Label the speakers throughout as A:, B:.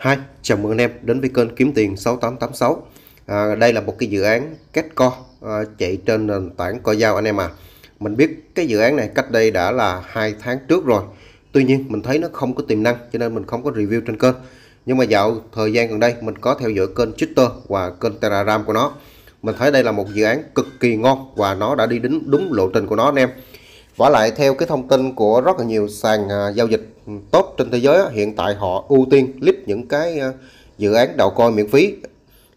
A: hai chào mừng anh em đến với kênh Kiếm Tiền 6886 à, Đây là một cái dự án kết co à, chạy trên nền tảng co dao anh em à Mình biết cái dự án này cách đây đã là hai tháng trước rồi Tuy nhiên mình thấy nó không có tiềm năng cho nên mình không có review trên kênh Nhưng mà dạo thời gian gần đây mình có theo dõi kênh Twitter và kênh Telegram của nó Mình thấy đây là một dự án cực kỳ ngon và nó đã đi đến đúng lộ trình của nó anh em Vả lại theo cái thông tin của rất là nhiều sàn à, giao dịch tốt trên thế giới hiện tại họ ưu tiên list những cái à, dự án đầu coi miễn phí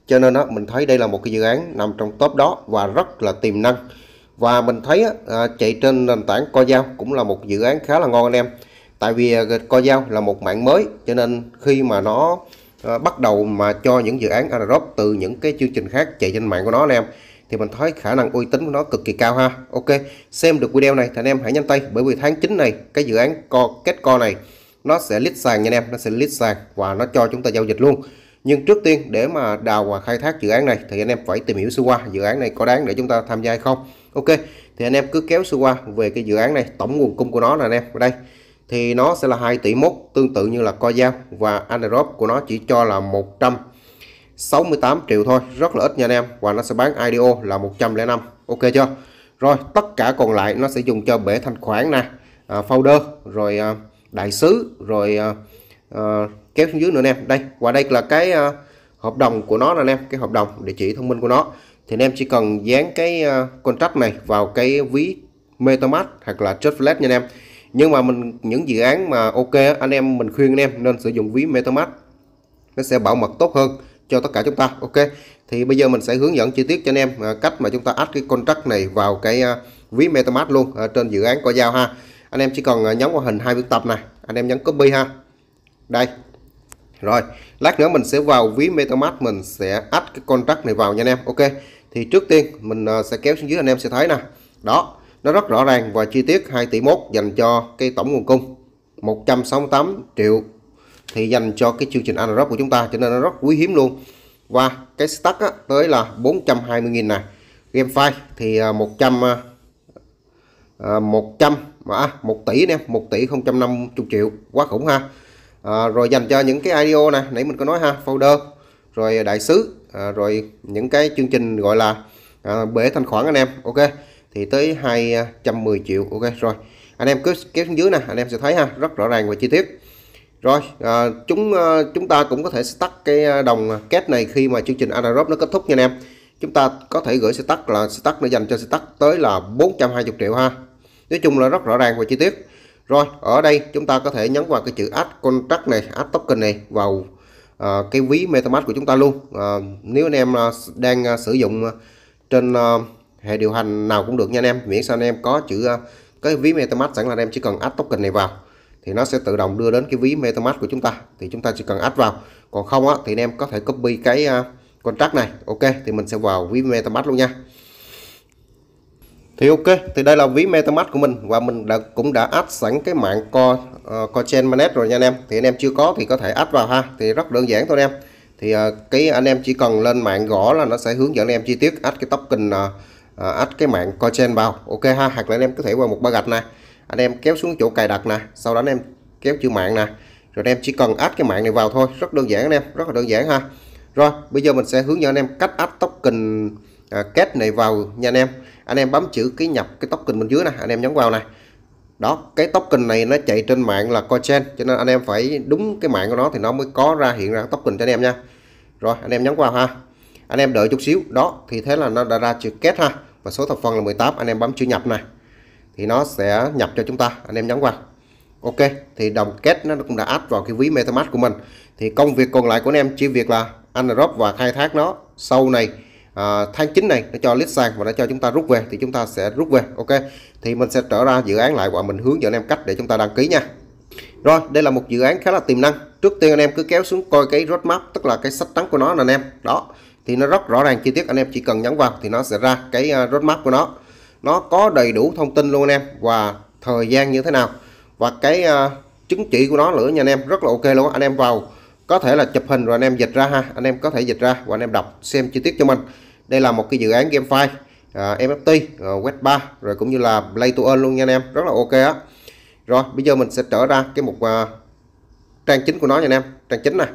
A: cho nên mình thấy đây là một cái dự án nằm trong top đó và rất là tiềm năng và mình thấy à, chạy trên nền tảng co dao cũng là một dự án khá là ngon anh em tại vì co dao là một mạng mới cho nên khi mà nó bắt đầu mà cho những dự án Aerob từ những cái chương trình khác chạy trên mạng của nó anh em thì mình thấy khả năng uy tín của nó cực kỳ cao ha ok xem được video này thì anh em hãy nhanh tay bởi vì tháng 9 này cái dự án co kết co này nó sẽ list sàn nha anh em nó sẽ list sàn và nó cho chúng ta giao dịch luôn nhưng trước tiên để mà đào và khai thác dự án này thì anh em phải tìm hiểu sơ qua dự án này có đáng để chúng ta tham gia hay không ok thì anh em cứ kéo sơ qua về cái dự án này tổng nguồn cung của nó là anh em ở đây thì nó sẽ là 2 tỷ mốt tương tự như là co giao và anaerob của nó chỉ cho là 100 68 triệu thôi rất là ít nha anh em và nó sẽ bán IDO là 105 ok chưa rồi tất cả còn lại nó sẽ dùng cho bể thanh khoản nè à, folder rồi à, đại sứ rồi à, à, kéo xuống dưới nữa anh em đây và đây là cái à, hợp đồng của nó nè anh em cái hợp đồng địa chỉ thông minh của nó thì anh em chỉ cần dán cái à, contract này vào cái ví MetaMask hoặc là Trustlet nha anh em nhưng mà mình những dự án mà ok anh em mình khuyên anh em nên sử dụng ví MetaMask nó sẽ bảo mật tốt hơn cho tất cả chúng ta ok thì bây giờ mình sẽ hướng dẫn chi tiết cho anh em à, cách mà chúng ta áp cái contract này vào cái à, ví MetaMask luôn à, trên dự án có giao ha anh em chỉ cần nhấn vào hình hai biểu tập này anh em nhấn copy ha đây rồi lát nữa mình sẽ vào ví MetaMask mình sẽ áp cái contract này vào nha anh em ok thì trước tiên mình sẽ kéo xuống dưới anh em sẽ thấy nè đó nó rất rõ ràng và chi tiết 2 tỷ mốt dành cho cái tổng nguồn cung 168 triệu thì dành cho cái chương trình anaerob của chúng ta cho nên nó rất quý hiếm luôn và cái stack á, tới là 420.000 này game file thì 100 à, 100 mà à, 1 à, à, tỷ nè 1 tỷ 050 triệu quá khủng ha à, rồi dành cho những cái IDO này nãy mình có nói ha folder rồi đại sứ à, rồi những cái chương trình gọi là à, bể thanh khoản anh em ok thì tới 210 triệu ok rồi anh em cứ kéo xuống dưới nè anh em sẽ thấy ha rất rõ ràng và chi tiết rồi, à, chúng à, chúng ta cũng có thể tắt cái à, đồng kết này khi mà chương trình anaerob nó kết thúc nha anh em. Chúng ta có thể gửi tắt là tắt để dành cho tắt tới là 420 triệu ha. Nói chung là rất rõ ràng và chi tiết. Rồi, ở đây chúng ta có thể nhấn vào cái chữ add contract này, add token này vào à, cái ví MetaMask của chúng ta luôn. À, nếu anh em à, đang à, sử dụng trên à, hệ điều hành nào cũng được nha anh em, miễn sao anh em có chữ cái ví MetaMask sẵn là anh em chỉ cần add token này vào thì nó sẽ tự động đưa đến cái ví MetaMask của chúng ta thì chúng ta chỉ cần áp vào còn không á, thì anh em có thể copy cái à, contract này ok thì mình sẽ vào ví MetaMask luôn nha thì ok thì đây là ví MetaMask của mình và mình đã cũng đã áp sẵn cái mạng co uh, ờ, cochain manet rồi nha anh em thì anh em chưa có thì có thể áp vào ha thì rất đơn giản thôi anh em thì uh, cái anh em chỉ cần lên mạng gõ là nó sẽ hướng dẫn anh em chi tiết áp cái token uh, ờ, áp cái mạng cochain vào ok ha hoặc là anh em có thể vào một ba gạch này anh em kéo xuống chỗ cài đặt nè sau đó anh em kéo chữ mạng nè rồi anh em chỉ cần áp cái mạng này vào thôi rất đơn giản anh em rất là đơn giản ha rồi bây giờ mình sẽ hướng dẫn anh em cách áp token à, này vào nha anh em anh em bấm chữ ký nhập cái token bên dưới nè anh em nhấn vào này đó cái token này nó chạy trên mạng là coin cho nên anh em phải đúng cái mạng của nó thì nó mới có ra hiện ra token cho anh em nha rồi anh em nhấn vào ha anh em đợi chút xíu đó thì thế là nó đã ra chữ kết ha và số thập phần là 18 anh em bấm chữ nhập này thì nó sẽ nhập cho chúng ta anh em nhấn vào ok thì đồng kết nó cũng đã áp vào cái ví metamask của mình thì công việc còn lại của anh em chỉ việc là anh drop và khai thác nó sau này à, tháng 9 này nó cho list sàn và nó cho chúng ta rút về thì chúng ta sẽ rút về ok thì mình sẽ trở ra dự án lại và mình hướng dẫn anh em cách để chúng ta đăng ký nha rồi đây là một dự án khá là tiềm năng trước tiên anh em cứ kéo xuống coi cái roadmap tức là cái sách trắng của nó nè anh em đó thì nó rất rõ ràng chi tiết anh em chỉ cần nhấn vào thì nó sẽ ra cái à, roadmap của nó nó có đầy đủ thông tin luôn anh em và thời gian như thế nào và cái uh, chứng chỉ của nó nữa nha anh em rất là ok luôn anh em vào có thể là chụp hình rồi anh em dịch ra ha anh em có thể dịch ra và anh em đọc xem chi tiết cho mình đây là một cái dự án game file uh, à, MFT uh, à, web 3 rồi cũng như là play to earn luôn nha anh em rất là ok á rồi bây giờ mình sẽ trở ra cái mục uh, trang chính của nó nha anh em trang chính này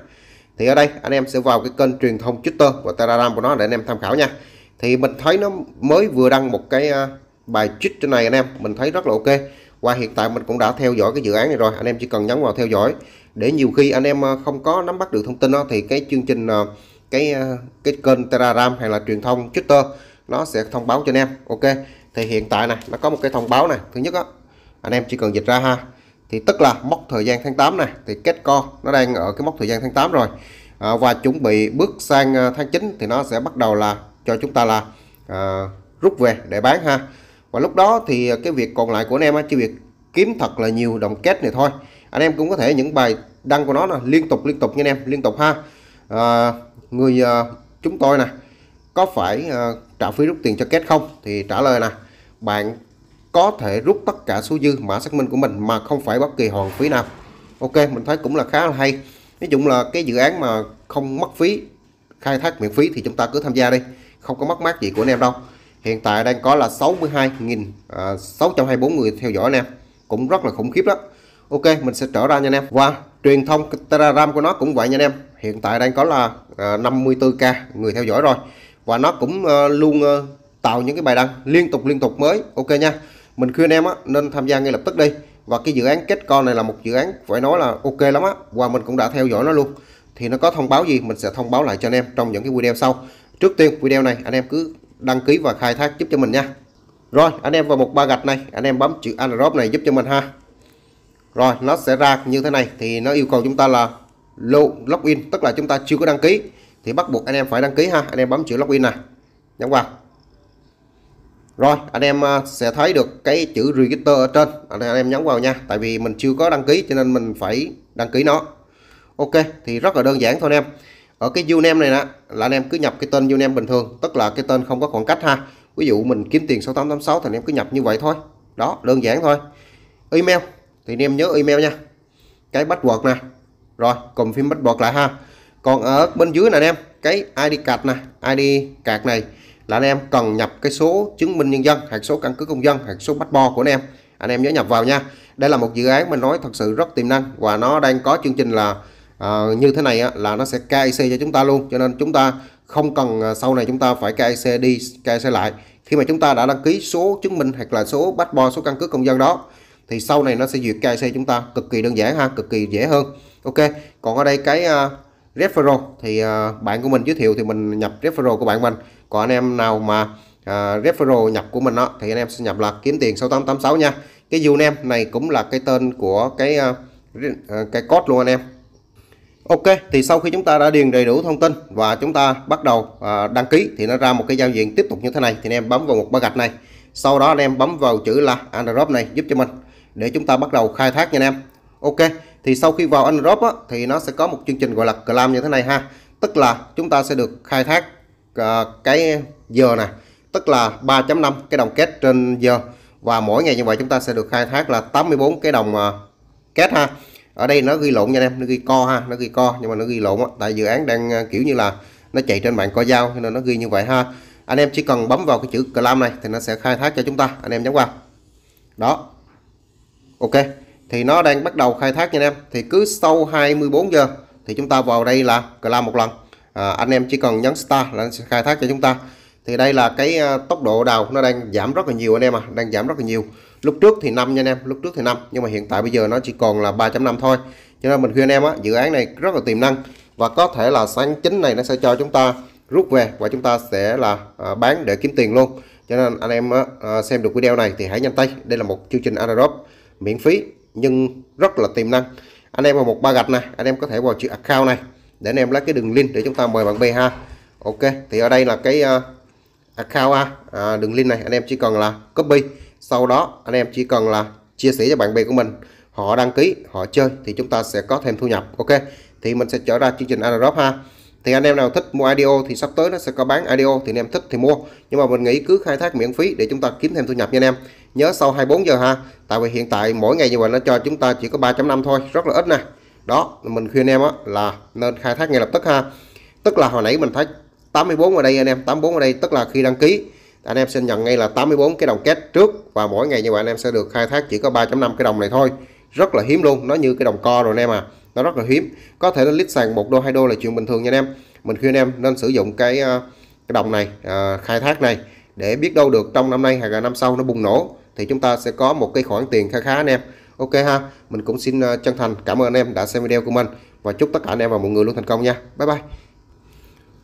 A: thì ở đây anh em sẽ vào cái kênh truyền thông Twitter và Telegram của nó để anh em tham khảo nha thì mình thấy nó mới vừa đăng một cái à, bài trích trên này anh em mình thấy rất là ok và hiện tại mình cũng đã theo dõi cái dự án này rồi anh em chỉ cần nhấn vào theo dõi để nhiều khi anh em à, không có nắm bắt được thông tin đó thì cái chương trình à, cái cái kênh Telegram hay là truyền thông Twitter nó sẽ thông báo cho anh em ok thì hiện tại này nó có một cái thông báo này thứ nhất á anh em chỉ cần dịch ra ha thì tức là mốc thời gian tháng 8 này thì kết co nó đang ở cái mốc thời gian tháng 8 rồi à, và chuẩn bị bước sang tháng 9 thì nó sẽ bắt đầu là cho chúng ta là à, rút về để bán ha và lúc đó thì cái việc còn lại của anh em á, chỉ việc kiếm thật là nhiều đồng kết này thôi anh em cũng có thể những bài đăng của nó là liên tục liên tục nha anh em liên tục ha à, người à, chúng tôi nè có phải à, trả phí rút tiền cho kết không thì trả lời nè bạn có thể rút tất cả số dư mã xác minh của mình mà không phải bất kỳ hoàn phí nào ok mình thấy cũng là khá là hay nói chung là cái dự án mà không mất phí khai thác miễn phí thì chúng ta cứ tham gia đi không có mất mát gì của anh em đâu hiện tại đang có là 62.624 à, người theo dõi anh em cũng rất là khủng khiếp đó ok mình sẽ trở ra nha anh em và truyền thông telegram của nó cũng vậy nha anh em hiện tại đang có là 54k à, người theo dõi rồi và nó cũng à, luôn tạo những cái bài đăng liên tục liên tục mới ok nha mình khuyên em á, nên tham gia ngay lập tức đi và cái dự án kết con này là một dự án phải nói là ok lắm á và mình cũng đã theo dõi nó luôn thì nó có thông báo gì mình sẽ thông báo lại cho anh em trong những cái video sau trước tiên video này anh em cứ đăng ký và khai thác giúp cho mình nha rồi anh em vào một ba gạch này anh em bấm chữ Android này giúp cho mình ha rồi nó sẽ ra như thế này thì nó yêu cầu chúng ta là login tức là chúng ta chưa có đăng ký thì bắt buộc anh em phải đăng ký ha anh em bấm chữ login này nhấn vào rồi anh em à, sẽ thấy được cái chữ register ở trên anh em nhấn vào nha tại vì mình chưa có đăng ký cho nên mình phải đăng ký nó ok thì rất là đơn giản thôi anh em ở cái username này nè là anh em cứ nhập cái tên username bình thường tức là cái tên không có khoảng cách ha ví dụ mình kiếm tiền 6886 thì anh em cứ nhập như vậy thôi đó đơn giản thôi email thì anh em nhớ email nha cái bắt quật nè rồi cùng phim bắt quật lại ha còn ở bên dưới này anh em cái ID card nè ID card này là anh em cần nhập cái số chứng minh nhân dân hoặc số căn cứ công dân hoặc số bắt bo của anh em anh em nhớ nhập vào nha đây là một dự án mình nói thật sự rất tiềm năng và nó đang có chương trình là à, như thế này á, là nó sẽ KIC cho chúng ta luôn cho nên chúng ta không cần à, sau này chúng ta phải KIC đi KIC lại khi mà chúng ta đã đăng ký số chứng minh hoặc là số bắt bo số căn cước công dân đó thì sau này nó sẽ duyệt KIC chúng ta cực kỳ đơn giản ha cực kỳ dễ hơn Ok còn ở đây cái uh, referral thì uh, bạn của mình giới thiệu thì mình nhập referral của bạn mình còn anh em nào mà uh, referral nhập của mình đó thì anh em sẽ nhập là kiếm tiền 6886 nha cái username này cũng là cái tên của cái uh, cái code luôn anh em Ok thì sau khi chúng ta đã điền đầy đủ thông tin và chúng ta bắt đầu à, đăng ký thì nó ra một cái giao diện tiếp tục như thế này thì anh em bấm vào một ba gạch này sau đó anh em bấm vào chữ là Android này giúp cho mình để chúng ta bắt đầu khai thác nha anh em Ok thì sau khi vào Android á, thì nó sẽ có một chương trình gọi là Clam như thế này ha tức là chúng ta sẽ được khai thác à, cái giờ này tức là 3.5 cái đồng kết trên giờ và mỗi ngày như vậy chúng ta sẽ được khai thác là 84 cái đồng à, kết ha ở đây nó ghi lộn nha anh em nó ghi co ha nó ghi co nhưng mà nó ghi lộn tại dự án đang à, kiểu như là nó chạy trên mạng co giao nên nó ghi như vậy ha anh em chỉ cần bấm vào cái chữ clam này thì nó sẽ khai thác cho chúng ta anh em nhấn vào đó ok thì nó đang bắt đầu khai thác nha anh em thì cứ sau 24 giờ thì chúng ta vào đây là clam một lần à, anh em chỉ cần nhấn start là nó sẽ khai thác cho chúng ta thì đây là cái ờ, tốc độ đào nó đang giảm rất là nhiều anh em à đang giảm rất là nhiều lúc trước thì năm nha anh em lúc trước thì năm, nhưng mà hiện tại bây giờ nó chỉ còn là 3.5 thôi cho nên mình khuyên anh em á, dự án này rất là tiềm năng và có thể là sáng chính này nó sẽ cho chúng ta rút về và chúng ta sẽ là ờ, bán để kiếm tiền luôn cho nên anh em ờ, xem được video này thì hãy nhanh tay đây là một chương trình anaerob miễn phí nhưng rất là tiềm năng anh em vào một ba gạch này anh em có thể vào chữ account này để anh em lấy cái đường link để chúng ta mời bạn bè ha ok thì ở đây là cái À, account a à, đường link này anh em chỉ cần là copy sau đó anh em chỉ cần là chia sẻ cho bạn bè của mình họ đăng ký họ chơi thì chúng ta sẽ có thêm thu nhập ok thì mình sẽ trở ra chương trình airdrop ha thì anh em nào thích mua IDO thì sắp tới nó sẽ có bán IDO thì anh em thích thì mua nhưng mà mình nghĩ cứ khai thác miễn phí để chúng ta kiếm thêm thu nhập nha anh em nhớ sau 24 giờ ha tại vì hiện tại mỗi ngày như vậy nó cho chúng ta chỉ có 3.5 thôi rất là ít nè đó mình khuyên em á là nên khai thác ngay lập tức ha tức là hồi nãy mình thấy 84 ở đây anh em 84 ở đây tức là khi đăng ký anh em sẽ nhận ngay là 84 cái đồng két trước và mỗi ngày như vậy anh em sẽ được khai thác chỉ có 3.5 cái đồng này thôi rất là hiếm luôn nó như cái đồng co rồi anh em à nó rất là hiếm có thể lên lít sàn một đô hai đô là chuyện bình thường nha anh em mình khuyên em nên sử dụng cái ờ, cái đồng này à, khai thác này để biết đâu được trong năm nay hay là năm sau nó bùng nổ thì chúng ta sẽ có một cái khoản tiền khá khá anh em ok ha mình cũng xin ờ, chân thành cảm ơn anh em đã xem video của mình và chúc tất cả anh em và mọi người luôn thành công nha bye bye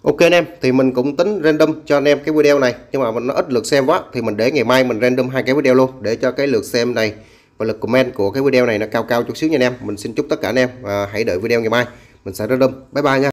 A: Ok anh em, thì mình cũng tính random cho anh em cái video này nhưng mà nó ít lượt xem quá thì mình để ngày mai mình random hai cái video luôn để cho cái lượt xem này và lượt comment của cái video này nó cao cao chút xíu nha anh em. Mình xin chúc tất cả anh em à, hãy đợi video ngày mai. Mình sẽ random. Bye bye nha.